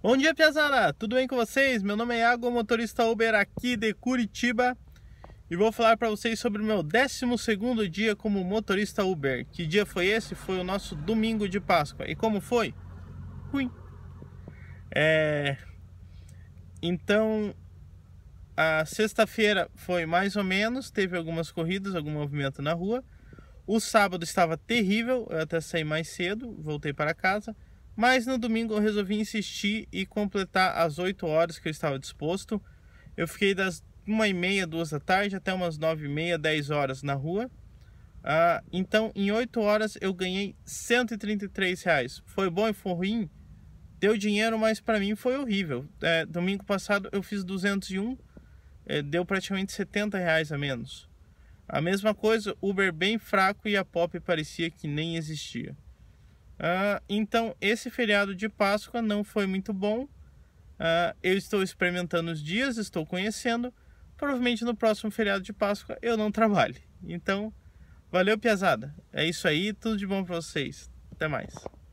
Bom dia, Piazara! Tudo bem com vocês? Meu nome é Iago, motorista Uber aqui de Curitiba e vou falar para vocês sobre o meu 12 dia como motorista Uber. Que dia foi esse? Foi o nosso domingo de Páscoa. E como foi? Ruim. É... Então, a sexta-feira foi mais ou menos, teve algumas corridas, algum movimento na rua. O sábado estava terrível, eu até saí mais cedo, voltei para casa mas no domingo eu resolvi insistir e completar as 8 horas que eu estava disposto. Eu fiquei das 1 h 30 2 da tarde até umas 9 h 30 10 horas na rua. Ah, então em 8 horas eu ganhei 133 reais. Foi bom e foi ruim? Deu dinheiro, mas para mim foi horrível. É, domingo passado eu fiz 201, é, deu praticamente 70 reais a menos. A mesma coisa, Uber bem fraco e a Pop parecia que nem existia. Uh, então, esse feriado de Páscoa não foi muito bom. Uh, eu estou experimentando os dias, estou conhecendo. Provavelmente no próximo feriado de Páscoa eu não trabalho. Então, valeu, Piazada. É isso aí, tudo de bom para vocês. Até mais.